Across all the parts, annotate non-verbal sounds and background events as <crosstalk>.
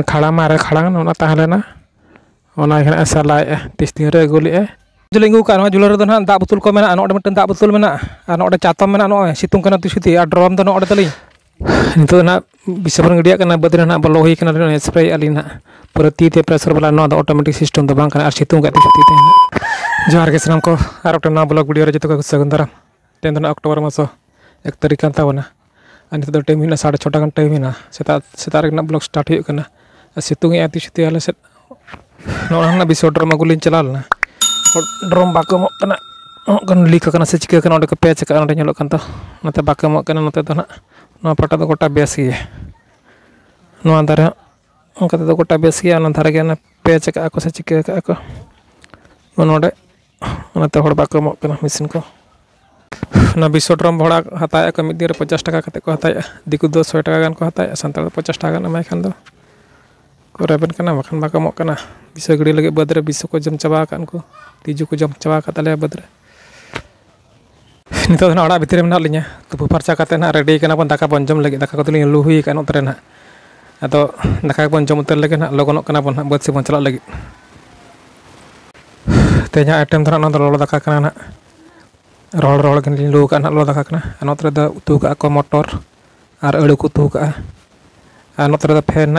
खड़ा मारे खड़ा ना तहलेना सलाए तीन रे अगुले जुलेंगू का जुलर दो ना दा बोतल को मेना नोडे मिटन दा बोतल मेना और चातम मेना नोए सितुम कना तुसुति और ड्रम तो नोडे तली नितो ना बिसबन गडिया कना ना बलो स्प्रे अली ना पूरा तीते प्रेसर वाला ना ऑटोमेटिक सिस्टम तो बांग कना और सितुम का तुसुति ते के सलाम को और ओटे ना ब्लॉग वीडियो रे जतो को सगंदरा तेन दो अक्टूबर मासो एक तारीख कान तावना और नितो टाइम हिना 6:30 टाइम हिना सेता सेता रे स्टार्ट होना ᱥᱤᱛᱩᱝ ᱮᱜᱼᱟ ᱛᱤᱥ ᱛᱮ ᱟᱞᱮ ᱥᱮᱫ ᱱᱚᱣᱟ ᱦᱟᱸᱜ ᱵᱤᱥᱚ ᱰᱨᱚᱢ ᱟᱹᱜᱩ ᱞᱤᱧ ᱪᱟᱞᱟᱣ ᱞᱮᱱᱟ ᱰᱨᱚᱢ ᱵᱟᱠᱚ ᱮᱢᱚᱜ ᱠᱟᱱᱟ ᱮᱢᱚᱜ ᱠᱟᱱᱟ ᱞᱤᱠ ᱟᱠᱟᱱᱟ ᱥᱮ ᱪᱤᱠᱟᱹ ᱠᱟᱱᱟ ᱚᱸᱰᱮ ᱠᱚ ᱯᱮᱪ ᱟᱠᱟᱜᱼᱟ ᱚᱸᱰᱮ ᱧᱮᱞᱚᱜ ᱠᱟᱱ ᱛᱚ ᱱᱚᱛᱮ ᱵᱟᱠᱚ ᱮᱢᱚᱜ ᱠᱟᱱᱟ ᱱᱚᱛᱮ ᱫᱚ ᱦᱟᱸᱜ ᱱᱚᱣᱟ ᱯᱟᱴᱟ ᱫᱚ ᱜᱚᱴᱟ ᱵᱮᱥ ᱜᱮᱭᱟ ᱱᱚᱣᱟ ᱫᱟᱨᱮ ᱦᱚᱸ ᱚᱱᱠᱟ ᱛᱮᱫᱚ ᱜᱚᱴᱟ ᱵᱮᱥ ᱜᱮᱭᱟ ᱚᱱᱟ ᱫᱟᱨᱮ ᱜᱮ ᱚᱱᱟ ᱯᱮᱪ ᱟᱠᱟᱜᱼᱟ ᱠᱚ ᱥᱮ ᱪᱤᱠᱟᱹ ᱟᱠᱟᱜᱼᱟ ᱠᱚ ᱱᱚᱰᱮ ᱚᱱᱟᱛᱮ ᱦᱚᱲ ᱵᱟᱠᱚ ᱮᱢᱚᱜ कना मशीन को ना विश्व ड्रम भाड़ा हत्या को मिद दिन पचास टाका को हत्या दिकू दो सौ टाका गान को हत्या सानताल पचास टाका M Khan koraban kena, makan maka mau kena. bisa gede lagi badra bisa ko jam cabakan ku tiju ku jam cabakat ale badra ini tuh orang bitir menak linya tubuh parca katena ready kena pun taka ponjom lagi taka kotuling luhi kan utrena atau taka ponjom utar lagi nak lo kono kena pun buat si celak lagi <sighs> tanya item tuh nonton lo taka kena nak roll roll kan lu kan lo kena kana anot reda utuh ke motor ar elu kutuh ke. Anak reda pen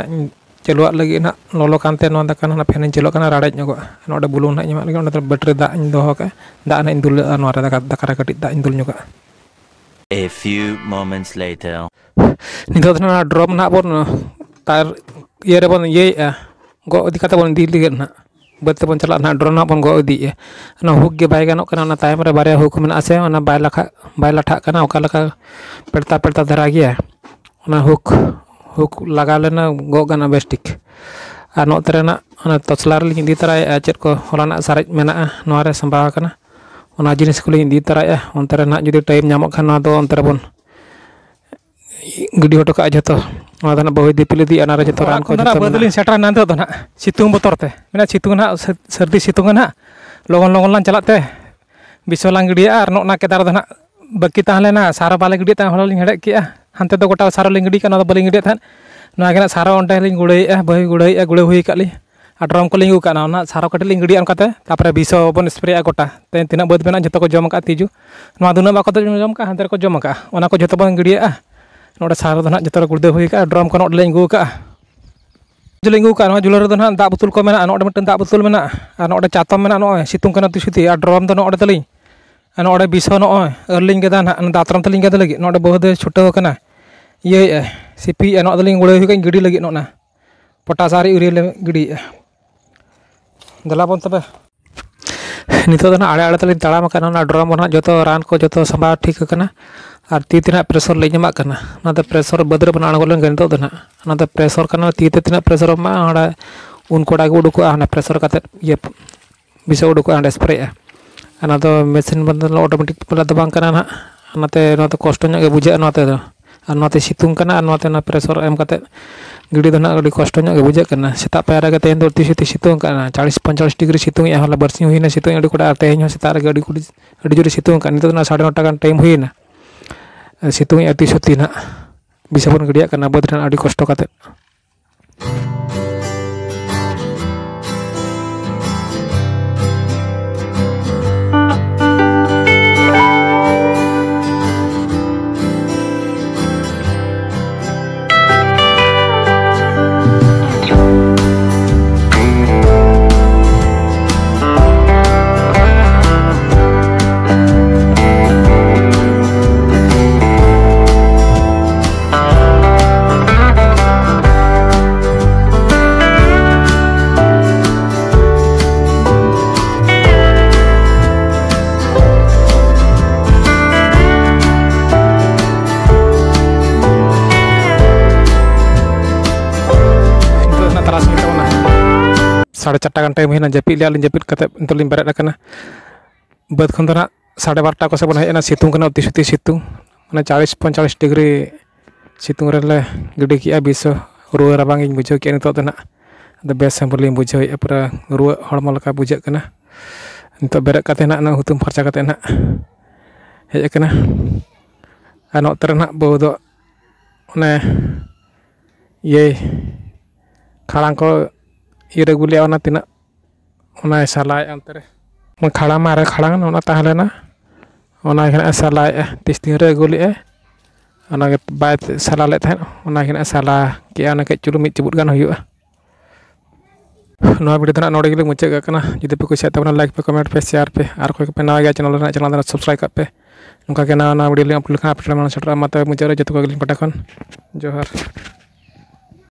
celuak lagi nak lolo kante non takan na penen celuak kana radat nyogo no ada bulu nak nyamak lagi no ada betre dak nyogo ka dak na indul no ada dak dak kara kedik dak indul nyogo a few moments later <sighs> nindo na drop na pon eh, tar ye re pon ye ya eh, go di kata pon di ligen na bet pon celak na drone na pon go di ya eh. na hook ge bai ganok kana na time re bare hook men ase ona bai lakha bai lathak kana oka lakha perta perta dhara ya. ona hook huk lagalena go gana bestik a ah, no trena ana to slar li di tarai a ah, ko hola na sarik mena a ah, no are samba kana ona jenis kuli di tarai a on trena jadi time nyamok kana to on trebon gudi hoto ka aja to ona dana bawi di pili di ana raja to ranko jadi badalin setra nanti to na situng botor te mena situng na serdi situng na logon logon lan chalak te bisa langgi dia arno na ketar to na bagi tahan sara sarapalek gudi tahan hola ling hedek kia ᱦᱟᱱᱛᱮ ᱫᱚ ᱜᱚᱴᱟ ᱥᱟᱨᱚ ᱞᱤᱧ ᱜᱤᱰᱤ ᱠᱟᱜᱼᱟ ᱚᱱᱟ ᱫᱚ ᱵᱟᱹᱞᱤᱧ ᱜᱤᱰᱤᱭᱮᱫ ᱛᱟᱦᱮᱸᱫ ᱱᱚᱣᱟ ᱜᱮ ᱱᱟᱜ ᱥᱟᱨᱚ ᱚᱸᱰᱮ ᱞᱤᱧ ᱜᱩᱲᱟᱹᱭᱮᱫᱼᱟ ᱵᱟᱹᱭ ᱜᱩᱲᱟᱹᱭᱮᱫᱼᱟ ᱜᱩᱲᱟᱹ ᱦᱩᱭ ᱟᱠᱟᱫ ᱞᱤᱧ ᱟᱨ ᱰᱨᱚᱢ ᱠᱚᱞᱤᱧ ᱟᱹᱜᱩ ᱠᱟᱜᱼᱟ ᱚᱱᱟ ᱥᱟᱨᱚ ᱠᱟᱹᱴᱤᱡ ᱞᱤᱧ ᱜᱤᱰᱤᱭᱟ ᱚᱱᱠᱟᱛᱮ ᱛᱟᱨᱯᱚᱨᱮ ᱵᱤᱥᱚ ᱵᱚᱱ ᱥᱯᱨᱮᱭᱟᱜᱼᱟ ᱜᱚᱴᱟ ᱛᱮ ᱛᱤᱱᱟᱹᱜ ᱵᱟᱹᱫᱽ ᱢᱮᱱᱟᱜᱼᱟ ᱡᱚᱛᱚ ᱠᱚ ᱡᱚᱢ ᱟᱠᱟᱫᱼᱟ ᱛᱤᱡᱩ ᱱᱚᱣᱟ ᱫᱩᱱᱟᱹᱜ ᱵᱟᱠᱚ ᱡᱚᱢ ᱠᱟᱜᱼᱟ ᱦᱟᱱᱛᱮ ᱨᱮᱠᱚ ᱡᱚᱢ ᱠᱟᱜᱼᱟ ᱚᱱᱟ ᱠᱚ ᱡᱚᱛᱚ ᱵᱚᱱ ᱜᱤᱰᱤᱭᱟᱜᱼᱟ ᱱᱚᱰᱮ ᱥᱟᱨᱚ ᱫᱚ ᱱᱟᱜ ᱡᱚᱛᱚ ᱜᱩᱲᱫᱟᱹ ᱦᱩᱭ ᱟᱠᱟᱜᱼᱟ ᱰᱨᱚᱢ ᱠᱚ ᱱᱚᱰᱮ ᱞᱤᱧ ᱟᱹᱜᱩ ᱠᱟᱜᱼᱟ ᱡᱩᱞᱤᱧ ᱟᱹᱜᱩ ᱠᱟᱜᱼᱟ ᱱᱚᱣᱟ ᱡᱩᱞᱟᱹ ᱨᱮᱫᱚ ᱱᱟᱜ ᱫᱟᱜ ᱵᱳᱛᱳᱞ ᱠᱚ ᱢᱮᱱᱟᱜᱼᱟ ᱱᱚᱰᱮ ᱢᱤᱫᱴᱟᱝ ᱫᱟᱜ ᱵᱳᱛᱳᱞ ᱢᱮᱱᱟᱜᱼᱟ ᱟᱨ ᱱᱚᱰᱮ ᱪᱟᱛᱚᱢ ᱢᱮᱱᱟᱜᱼᱟ ᱱᱚᱜᱼᱚᱭ ᱥᱤᱛᱩᱝ ᱠᱟᱱᱟ ᱛᱩᱥᱩᱛᱤ ᱟᱨ ᱰᱨᱚᱢ ᱫᱚ ᱱᱚᱰᱮ ᱛᱟᱹᱞᱤᱧ ᱱᱚᱰᱮ ᱵᱤᱥᱚ ᱱᱚᱜᱼᱚᱭ ᱟᱹᱨᱞᱤᱧ ᱠᱮᱫᱟ ᱱᱟᱦᱟᱜ ᱫᱟᱛᱨᱚᱢ ᱛᱟᱹᱞᱤᱧ ᱠᱟᱫᱟ ᱞᱟᱹᱜᱤᱫ ᱱᱚᱰᱮ ᱵᱟᱹᱦᱩ ᱫᱚᱭ ᱪᱷᱩᱴᱟᱹᱣ ᱟᱠᱟᱱᱟ ᱤᱭᱟᱹᱭᱮᱜᱼᱟ ᱥᱤᱯᱤᱭᱮᱜᱼᱟ ᱱᱚᱣᱟ ᱫᱚᱞᱤᱧ ᱜᱩᱲᱟᱹᱣ ᱦᱩᱭᱩᱜ ᱜᱤᱰᱤ ᱞᱟᱹᱜᱤᱫ ᱱᱚᱜᱼᱱᱟ ᱯᱚᱴᱟᱥᱟᱨᱤ ᱤᱭᱩᱨᱤᱭᱟ ᱞᱮ ᱜᱤᱰᱤᱭᱮᱜᱼᱟ ᱫᱮᱞᱟᱵᱚᱱ ᱛᱚᱵᱮ ᱱᱤᱛᱚᱜ ᱫᱚ ᱱᱟᱦᱟᱜ ᱟᱲᱮ ᱟᱲᱮ ᱛᱮᱞᱤᱧ ᱛᱟᱲᱟᱢ ᱟᱠᱟᱱᱟ ᱚᱱᱟ ᱰᱨᱟᱢ ᱫᱚ ᱱᱟᱦᱟᱜ ᱡᱚᱛᱚ ᱨᱟᱱ ᱠᱚ ᱡᱚᱛᱚ ᱥᱟᱢᱵᱟᱣ ᱴᱷᱤᱠ ᱟᱠᱟᱱᱟ ᱟᱨ ᱛᱤ ᱛᱮ ᱱᱟᱦᱟᱜ ᱯᱨᱮᱥᱟᱨ ᱞᱤᱧ ᱮᱢᱟᱜ ᱠᱟᱱᱟ ᱚᱱᱟᱛᱮ ᱯᱨᱮᱥᱟᱨ ᱵᱟᱹᱫᱽ ᱨᱮ ᱵᱚᱱ ᱟᱬᱜᱚ ᱞᱮᱱᱠᱷᱟᱱ ᱱᱤᱛᱚᱜ ᱫᱚ ᱱᱟᱦᱟᱜ ᱚᱱᱟᱛᱮ ᱯᱨᱮᱥᱟᱨ ᱠᱟᱱᱟ ᱛᱤ ᱛᱮ ᱛᱤᱱᱟᱹᱜ ᱯᱨᱮᱥᱟᱨ ᱮᱢᱟᱜᱼᱟ ᱚᱸᱰᱮ ᱩᱱ ᱠᱚᱲᱟ ᱜᱮ ᱩᱰᱩᱠᱚᱜᱼᱟ ᱚᱱᱟ ᱯᱨᱮᱥᱟᱨ ᱠᱟᱛᱮᱫ ᱤᱭᱟᱹ ᱵᱤᱥᱟᱹ ᱩᱰᱩᱠᱚᱜᱼᱟ ᱚᱸᱰᱮ ᱥᱯᱨᱮᱜᱼᱟ anato mesin lo otomatik pula bank karena na anate anato kostonya ke buja anate to anate situng kana anate na presor m kate gede dona kalo di kostonya ke buja kana seta payara kate yang dorti siti situng kana cari sponsor stiker situng ya hala bersih huina kan, eh, situng yang dikuda arte nyo seta raga dikuda ada situng kana itu na sadar nota kan time huina situng ya tisu tina bisa pun kerja karena buat dan adik kosto kate. thank you sade cerita kan time hina jepit lihat jepit kata untuk limbara kena bad kontra sade warta kosa pun hina situ kena uti uti situ mana cari pon cari degree situ rela gede kia bisa ruwet apa ingin bujuk kian itu tena the best yang perlu bujuk ya pura ruwet hormat lekap bujuk kena untuk berat katanya nak nak hutung percaya katanya nak ya kena anak ternak bodo nah ye kalang kau ᱤᱨ ᱟᱹᱜᱩ ᱞᱮᱜᱼᱟ ᱚᱱᱟ ᱛᱤᱱᱟᱹᱜ ᱚᱱᱟᱭ ᱥᱟᱞᱟᱭᱮᱜᱼᱟ ᱚᱱᱛᱮ ᱨᱮ खड़ा मारे खड़ा ना तहलेना सला तीस दिन अगुले बै सला लेना सला के चुलू मिद चुबुट भिडियो तो नोड़े मुचाद जुदी पे कुछ लाइक पे कमेंट पे शेयर पे और कोई नवा चैनल चैनल सब्सक्राइब कर पे नौका नवा नवा भिडियो अपलोड अपडेट सेटर मत मुझे जो कोटा जोहार